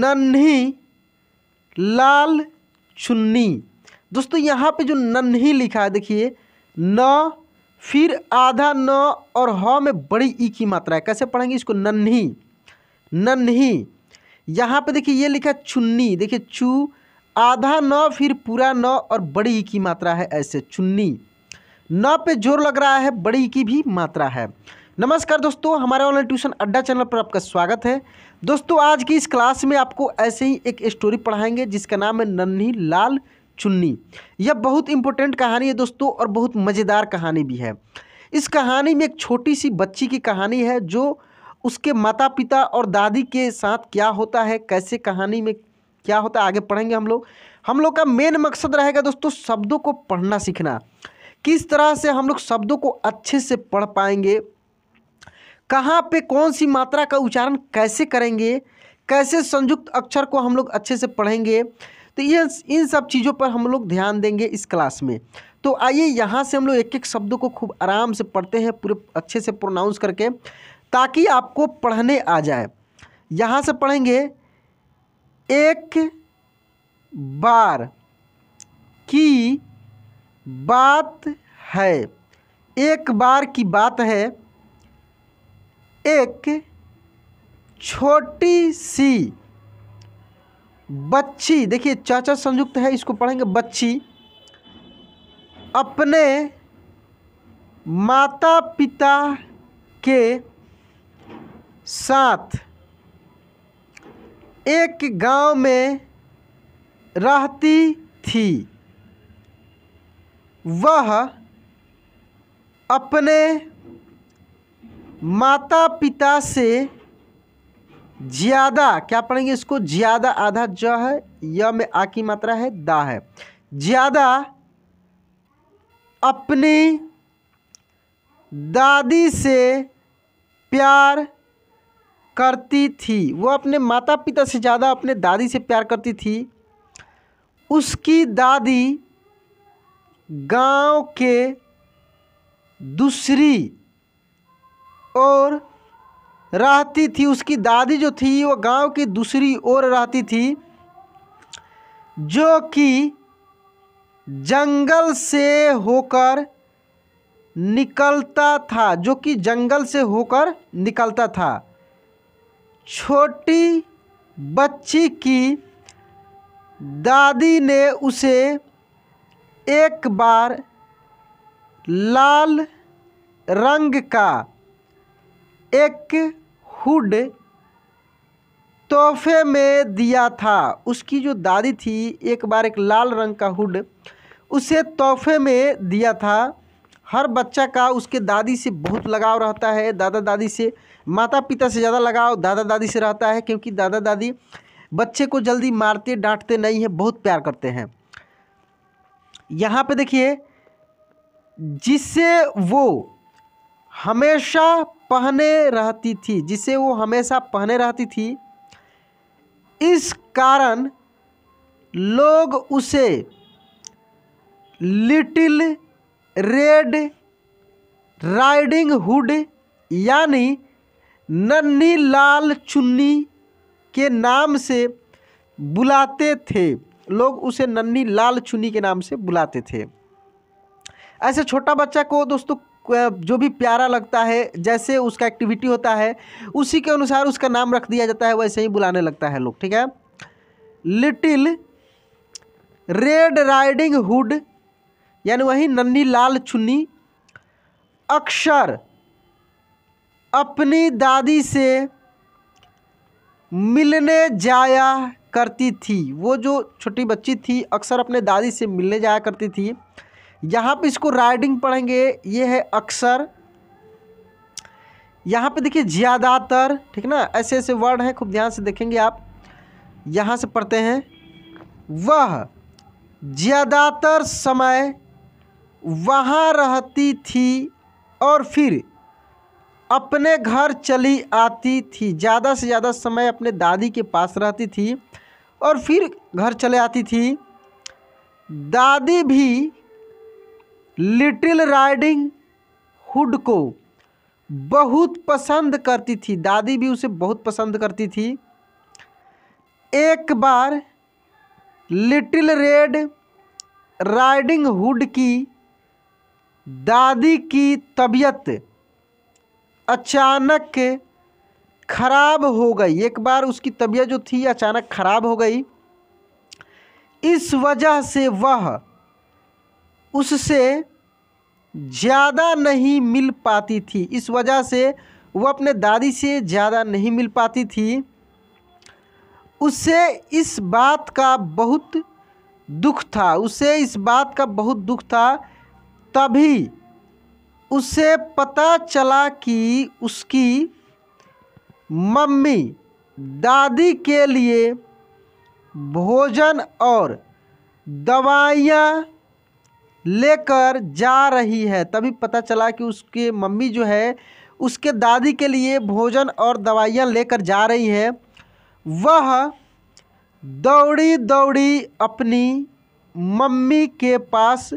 नन्ही लाल चुन्नी दोस्तों यहाँ पे जो नन्ही लिखा है देखिए न फिर आधा न और ह में बड़ी ई की मात्रा है कैसे पढ़ेंगे इसको नन्ही नन्ही यहाँ पे देखिए ये लिखा है चुन्नी देखिए चू आधा न फिर पूरा न और बड़ी ई की मात्रा है ऐसे चुन्नी न पे जोर लग रहा है बड़ी की भी मात्रा है नमस्कार दोस्तों हमारे ऑनलाइन ट्यूशन अड्डा चैनल पर आपका स्वागत है दोस्तों आज की इस क्लास में आपको ऐसे ही एक स्टोरी पढ़ाएंगे जिसका नाम है नन्ही लाल चुन्नी यह बहुत इंपॉर्टेंट कहानी है दोस्तों और बहुत मज़ेदार कहानी भी है इस कहानी में एक छोटी सी बच्ची की कहानी है जो उसके माता पिता और दादी के साथ क्या होता है कैसे कहानी में क्या होता है आगे पढ़ेंगे हम लोग हम लोग का मेन मकसद रहेगा दोस्तों शब्दों को पढ़ना सीखना किस तरह से हम लोग शब्दों को अच्छे से पढ़ पाएंगे कहाँ पे कौन सी मात्रा का उच्चारण कैसे करेंगे कैसे संयुक्त अक्षर को हम लोग अच्छे से पढ़ेंगे तो ये इन सब चीज़ों पर हम लोग ध्यान देंगे इस क्लास में तो आइए यहाँ से हम लोग एक एक शब्द को खूब आराम से पढ़ते हैं पूरे अच्छे से प्रोनाउंस करके ताकि आपको पढ़ने आ जाए यहाँ से पढ़ेंगे एक बार की बात है एक बार की बात है एक छोटी सी बच्ची देखिए चाचा संयुक्त है इसको पढ़ेंगे बच्ची अपने माता पिता के साथ एक गांव में रहती थी वह अपने माता पिता से ज़्यादा क्या पढ़ेंगे इसको ज़्यादा आधा ज है य में आ की मात्रा है दा है ज़्यादा अपनी दादी से प्यार करती थी वो अपने माता पिता से ज़्यादा अपने दादी से प्यार करती थी उसकी दादी गांव के दूसरी और रहती थी उसकी दादी जो थी वो गांव की दूसरी ओर रहती थी जो कि जंगल से होकर निकलता था जो कि जंगल से होकर निकलता था छोटी बच्ची की दादी ने उसे एक बार लाल रंग का एक हुड तोहफे में दिया था उसकी जो दादी थी एक बार एक लाल रंग का हुड उसे तोहफे में दिया था हर बच्चा का उसके दादी से बहुत लगाव रहता है दादा दादी से माता पिता से ज़्यादा लगाव दादा दादी से रहता है क्योंकि दादा दादी बच्चे को जल्दी मारते डांटते नहीं है बहुत प्यार करते हैं यहाँ पे देखिए जिससे वो हमेशा पहने रहती थी जिसे वो हमेशा पहने रहती थी इस कारण लोग उसे लिटिल रेड राइडिंग हुड यानी नन्ही लाल चुन्नी के नाम से बुलाते थे लोग उसे नन्ही लाल चुन्नी के नाम से बुलाते थे ऐसे छोटा बच्चा को दोस्तों जो भी प्यारा लगता है जैसे उसका एक्टिविटी होता है उसी के अनुसार उसका नाम रख दिया जाता है वैसे ही बुलाने लगता है लोग ठीक है लिटिल रेड राइडिंग हुड यानी वही नन्ही लाल चुन्नी अक्सर अपनी दादी से मिलने जाया करती थी वो जो छोटी बच्ची थी अक्सर अपने दादी से मिलने जाया करती थी यहाँ पे इसको राइडिंग पढ़ेंगे ये है अक्सर यहाँ पे देखिए ज़्यादातर ठीक ना ऐसे ऐसे वर्ड हैं खूब ध्यान से देखेंगे आप यहाँ से पढ़ते हैं वह ज़्यादातर समय वहाँ रहती थी और फिर अपने घर चली आती थी ज़्यादा से ज़्यादा समय अपने दादी के पास रहती थी और फिर घर चले आती थी दादी भी लिटिल राइडिंग हुड को बहुत पसंद करती थी दादी भी उसे बहुत पसंद करती थी एक बार लिटिल रेड राइडिंग हुड की दादी की तबीयत अचानक खराब हो गई एक बार उसकी तबीयत जो थी अचानक खराब हो गई इस वजह से वह उससे ज़्यादा नहीं मिल पाती थी इस वजह से वो अपने दादी से ज़्यादा नहीं मिल पाती थी उससे इस बात का बहुत दुख था उसे इस बात का बहुत दुख था तभी उसे पता चला कि उसकी मम्मी दादी के लिए भोजन और दवाइयाँ लेकर जा रही है तभी पता चला कि उसके मम्मी जो है उसके दादी के लिए भोजन और दवाइयाँ लेकर जा रही है वह दौड़ी दौड़ी अपनी मम्मी के पास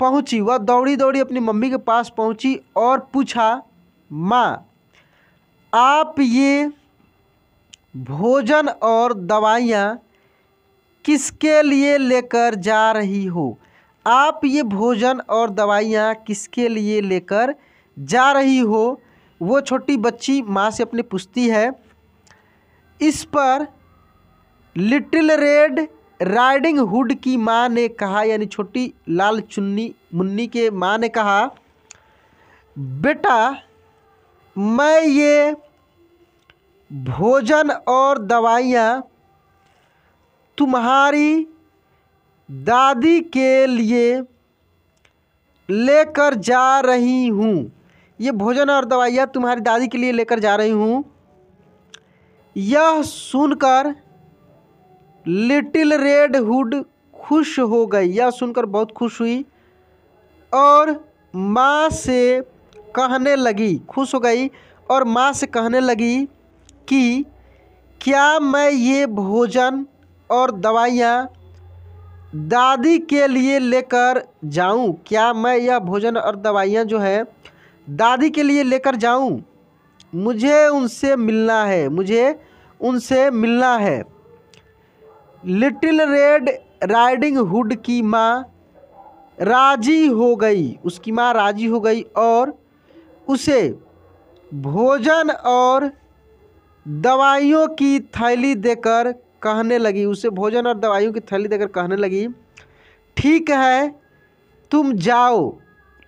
पहुंची वह दौड़ी दौड़ी अपनी मम्मी के पास पहुंची और पूछा माँ आप ये भोजन और दवाइयाँ किसके लिए लेकर जा रही हो आप ये भोजन और दवाइयाँ किसके लिए लेकर जा रही हो वो छोटी बच्ची माँ से अपनी पूछती है इस पर लिटिल रेड राइडिंग हुड की माँ ने कहा यानी छोटी लाल चुन्नी मुन्नी के माँ ने कहा बेटा मैं ये भोजन और दवाइयाँ तुम्हारी दादी के लिए लेकर जा रही हूँ ये भोजन और दवाइयाँ तुम्हारी दादी के लिए लेकर जा रही हूँ यह सुनकर लिटिल रेड हुड खुश हो गई यह सुनकर बहुत खुश हुई और माँ से कहने लगी खुश हो गई और माँ से कहने लगी कि क्या मैं ये भोजन और दवाइयाँ दादी के लिए लेकर जाऊं क्या मैं यह भोजन और दवाइयाँ जो है दादी के लिए लेकर जाऊं मुझे उनसे मिलना है मुझे उनसे मिलना है लिटिल रेड राइडिंग हुड की माँ राजी हो गई उसकी माँ राजी हो गई और उसे भोजन और दवाइयों की थैली देकर कहने लगी उसे भोजन और दवाइयों की थैली देकर कहने लगी ठीक है तुम जाओ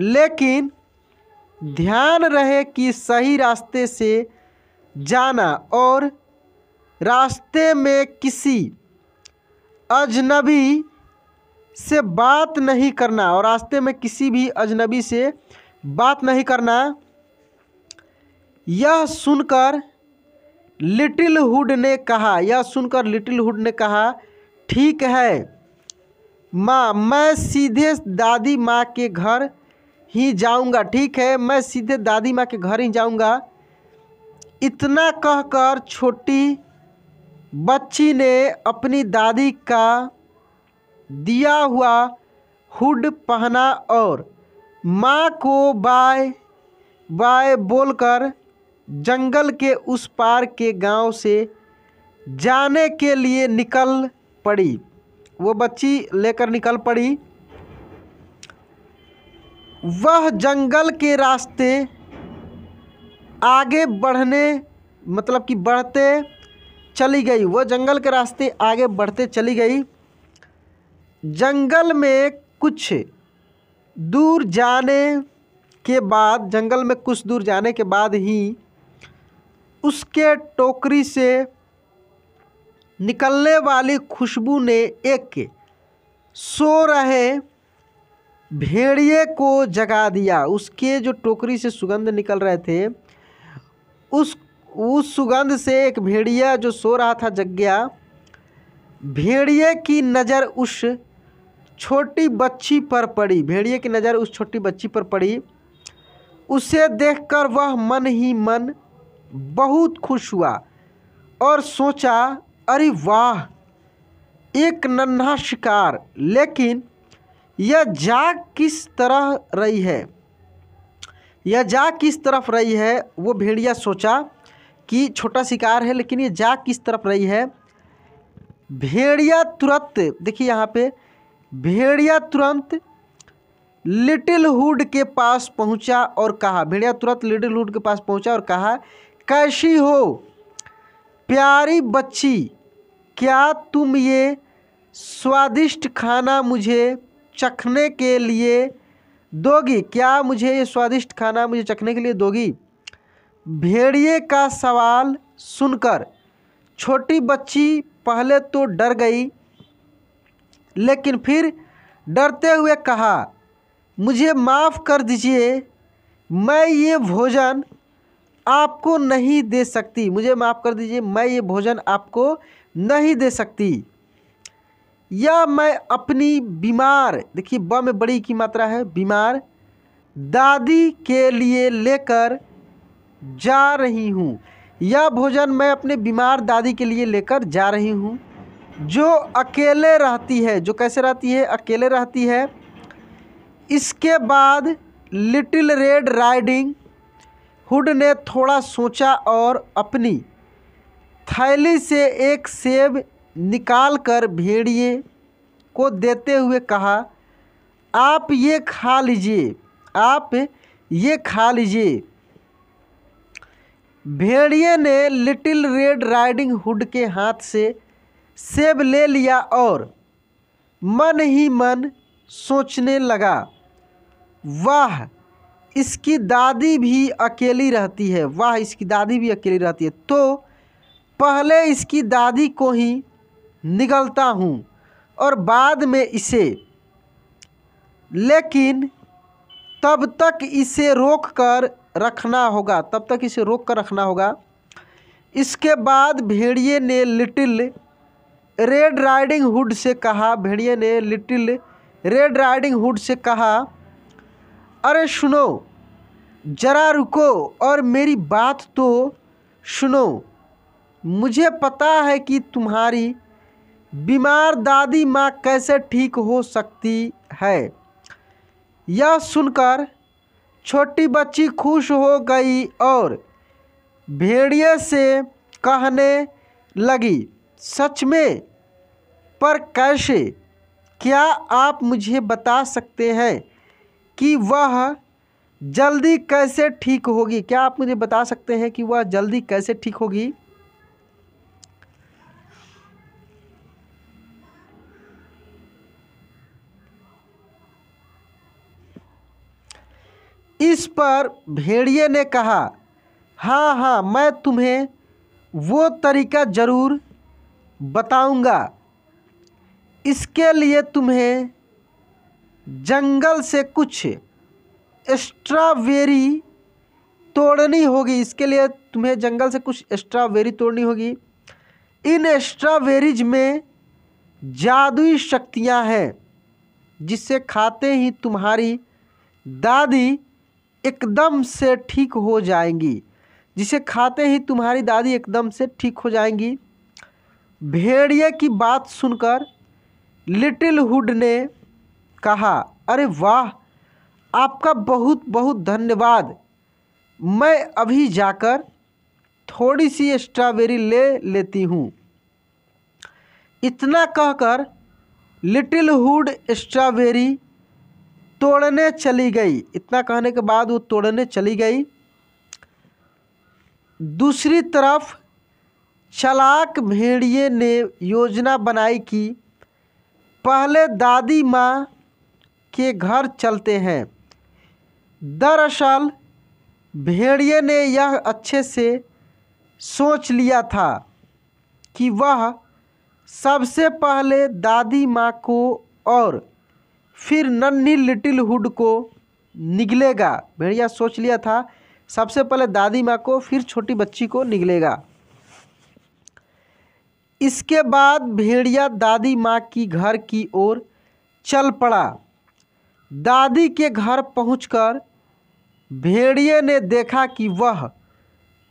लेकिन ध्यान रहे कि सही रास्ते से जाना और रास्ते में किसी अजनबी से बात नहीं करना और रास्ते में किसी भी अजनबी से बात नहीं करना यह सुनकर लिटिल हुड ने कहा यह सुनकर लिटिल हुड ने कहा ठीक है माँ मैं सीधे दादी माँ के घर ही जाऊँगा ठीक है मैं सीधे दादी माँ के घर ही जाऊँगा इतना कहकर छोटी बच्ची ने अपनी दादी का दिया हुआ हुड पहना और माँ को बाय बाय बोलकर जंगल के उस पार के गांव से जाने के लिए निकल पड़ी वो बच्ची लेकर निकल पड़ी वह जंगल के रास्ते आगे बढ़ने मतलब कि बढ़ते चली गई वह जंगल के रास्ते आगे बढ़ते चली गई जंगल में कुछ दूर जाने के बाद जंगल में कुछ दूर जाने के बाद ही उसके टोकरी से निकलने वाली खुशबू ने एक सो रहे भेड़िए को जगा दिया उसके जो टोकरी से सुगंध निकल रहे थे उस उस सुगंध से एक भेड़िया जो सो रहा था जग गया भेड़िए की नज़र उस छोटी बच्ची पर पड़ी भेड़िए की नज़र उस छोटी बच्ची पर पड़ी उसे देखकर वह मन ही मन बहुत खुश हुआ और सोचा अरे वाह एक नन्हा शिकार लेकिन यह जा किस तरह रही है यह जा किस तरफ रही है वो भेड़िया सोचा कि छोटा शिकार है लेकिन ये जा किस तरफ रही है भेड़िया तुरंत देखिए यहाँ पे भेड़िया तुरंत लिटिल हुड के पास पहुँचा और कहा भेड़िया तुरंत लिटिल हुड के पास पहुँचा और कहा कैसी हो प्यारी बच्ची क्या तुम ये स्वादिष्ट खाना मुझे चखने के लिए दोगी क्या मुझे ये स्वादिष्ट खाना मुझे चखने के लिए दोगी भेड़िए का सवाल सुनकर छोटी बच्ची पहले तो डर गई लेकिन फिर डरते हुए कहा मुझे माफ़ कर दीजिए मैं ये भोजन आपको नहीं दे सकती मुझे माफ़ कर दीजिए मैं ये भोजन आपको नहीं दे सकती या मैं अपनी बीमार देखिए ब में बड़ी की मात्रा है बीमार दादी के लिए लेकर जा रही हूँ यह भोजन मैं अपने बीमार दादी के लिए लेकर जा रही हूँ जो अकेले रहती है जो कैसे रहती है अकेले रहती है इसके बाद लिटिल रेड राइडिंग हुड ने थोड़ा सोचा और अपनी थैली से एक सेब निकाल कर भेड़िए को देते हुए कहा आप ये खा लीजिए आप ये खा लीजिए भेड़िए ने लिटिल रेड राइडिंग हुड के हाथ से सेब ले लिया और मन ही मन सोचने लगा वाह इसकी दादी भी अकेली रहती है वाह इसकी दादी भी अकेली रहती है तो पहले इसकी दादी को ही निगलता हूँ और बाद में इसे लेकिन तब तक इसे रोक कर रखना होगा तब तक इसे रोक कर रखना होगा इसके बाद भेड़िए ने लिटिल रेड राइडिंग हुड से कहा भेड़िए ने लिटिल रेड राइडिंग हुड से कहा अरे सुनो जरा रुको और मेरी बात तो सुनो मुझे पता है कि तुम्हारी बीमार दादी माँ कैसे ठीक हो सकती है यह सुनकर छोटी बच्ची खुश हो गई और भेड़िए से कहने लगी सच में पर कैसे क्या आप मुझे बता सकते हैं कि वह जल्दी कैसे ठीक होगी क्या आप मुझे बता सकते हैं कि वह जल्दी कैसे ठीक होगी इस पर भेड़िए ने कहा हाँ हाँ मैं तुम्हें वो तरीका ज़रूर बताऊंगा इसके लिए तुम्हें जंगल से कुछ स्ट्रॉबेरी तोड़नी होगी इसके लिए तुम्हें जंगल से कुछ स्ट्रॉबेरी तोड़नी होगी इन स्ट्रॉबेरीज में जादुई शक्तियां हैं जिसे खाते ही तुम्हारी दादी एकदम से ठीक हो जाएंगी जिसे खाते ही तुम्हारी दादी एकदम से ठीक हो जाएंगी भेड़िए की बात सुनकर लिटिल हुड ने कहा अरे वाह आपका बहुत बहुत धन्यवाद मैं अभी जाकर थोड़ी सी स्ट्रॉबेरी ले लेती हूँ इतना कहकर लिटिल हुड स्ट्रॉबेरी तोड़ने चली गई इतना कहने के बाद वो तोड़ने चली गई दूसरी तरफ चलाक भेड़िए ने योजना बनाई कि पहले दादी माँ के घर चलते हैं दरअसल भेड़िए ने यह अच्छे से सोच लिया था कि वह सबसे पहले दादी माँ को और फिर नन्ही लिटिल हुड को निगलेगा भेड़िया सोच लिया था सबसे पहले दादी माँ को फिर छोटी बच्ची को निगलेगा इसके बाद भेड़िया दादी माँ की घर की ओर चल पड़ा दादी के घर पहुंचकर भेड़िए ने देखा कि वह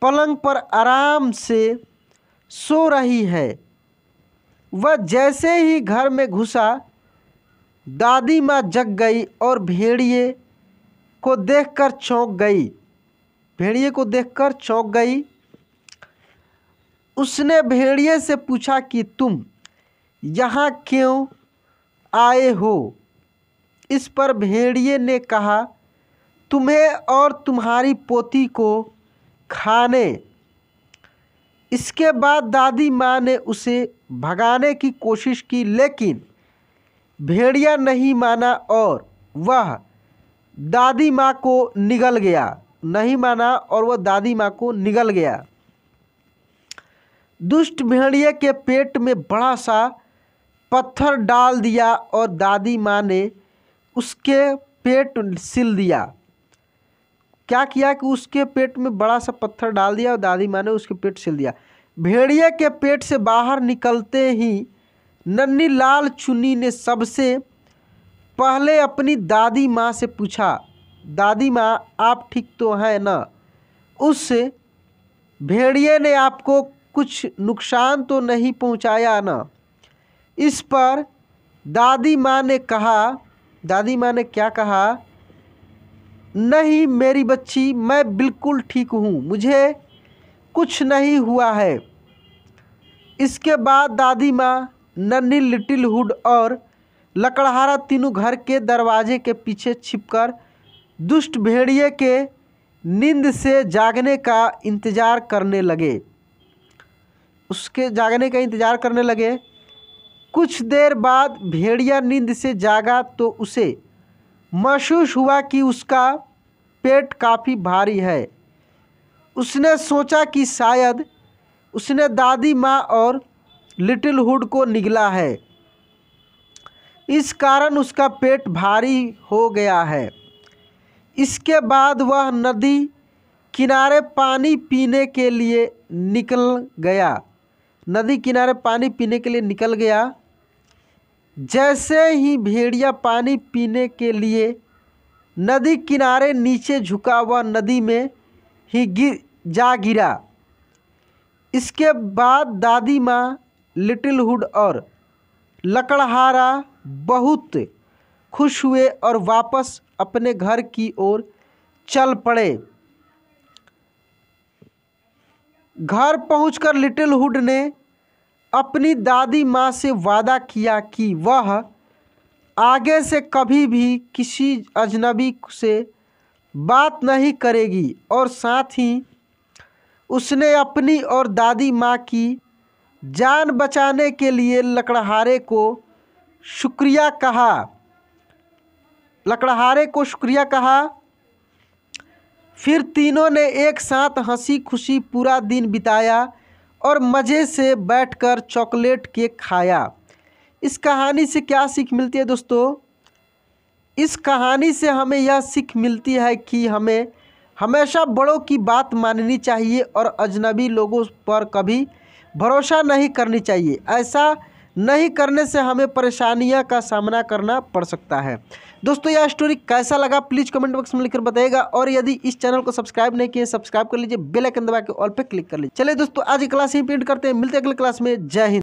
पलंग पर आराम से सो रही है वह जैसे ही घर में घुसा दादी माँ जग गई और भेड़िए को देखकर चौंक गई भेड़िए को देखकर चौंक गई उसने भेड़िए से पूछा कि तुम यहाँ क्यों आए हो इस पर भेड़िए ने कहा तुम्हें और तुम्हारी पोती को खाने इसके बाद दादी माँ ने उसे भगाने की कोशिश की लेकिन भेड़िया नहीं माना और वह दादी माँ को निगल गया नहीं माना और वह दादी माँ को निगल गया दुष्ट भेड़िए के पेट में बड़ा सा पत्थर डाल दिया और दादी माँ ने उसके पेट सिल दिया क्या किया कि उसके पेट में बड़ा सा पत्थर डाल दिया और दादी माँ ने उसके पेट सिल दिया भेड़िए के पेट से बाहर निकलते ही नन्नी लाल चुन्नी ने सबसे पहले अपनी दादी माँ से पूछा दादी माँ आप ठीक तो हैं ना उस भेड़िए ने आपको कुछ नुकसान तो नहीं पहुँचाया ना इस पर दादी माँ ने कहा दादी माँ ने क्या कहा नहीं मेरी बच्ची मैं बिल्कुल ठीक हूँ मुझे कुछ नहीं हुआ है इसके बाद दादी माँ नन्ही लिटिल हुड और लकड़हारा तीनों घर के दरवाजे के पीछे छिपकर दुष्ट भेड़िए के नींद से जागने का इंतज़ार करने लगे उसके जागने का इंतज़ार करने लगे कुछ देर बाद भेड़िया नींद से जागा तो उसे महसूस हुआ कि उसका पेट काफ़ी भारी है उसने सोचा कि शायद उसने दादी माँ और लिटिल हुड को निगला है इस कारण उसका पेट भारी हो गया है इसके बाद वह नदी किनारे पानी पीने के लिए निकल गया नदी किनारे पानी पीने के लिए निकल गया जैसे ही भेड़िया पानी पीने के लिए नदी किनारे नीचे झुका हुआ नदी में ही गिर जा गिरा इसके बाद दादी माँ लिटिलहुड और लकड़हारा बहुत खुश हुए और वापस अपने घर की ओर चल पड़े घर पहुंचकर लिटिल हुड ने अपनी दादी माँ से वादा किया कि वह आगे से कभी भी किसी अजनबी से बात नहीं करेगी और साथ ही उसने अपनी और दादी माँ की जान बचाने के लिए लकड़हारे को शुक्रिया कहा लकड़हारे को शुक्रिया कहा फिर तीनों ने एक साथ हंसी खुशी पूरा दिन बिताया और मज़े से बैठकर चॉकलेट केक खाया इस कहानी से क्या सीख मिलती है दोस्तों इस कहानी से हमें यह सीख मिलती है कि हमें हमेशा बड़ों की बात माननी चाहिए और अजनबी लोगों पर कभी भरोसा नहीं करनी चाहिए ऐसा नहीं करने से हमें परेशानियां का सामना करना पड़ सकता है दोस्तों यह स्टोरी कैसा लगा प्लीज़ कमेंट बॉक्स में लिखकर बताएगा और यदि इस चैनल को सब्सक्राइब नहीं किए सब्सक्राइब कर लीजिए बेलाइकन दबा के ऑल पर क्लिक कर लीजिए चले दोस्तों आज क्लास ही पेंट करते हैं मिलते अगले क्लास में जय हिंद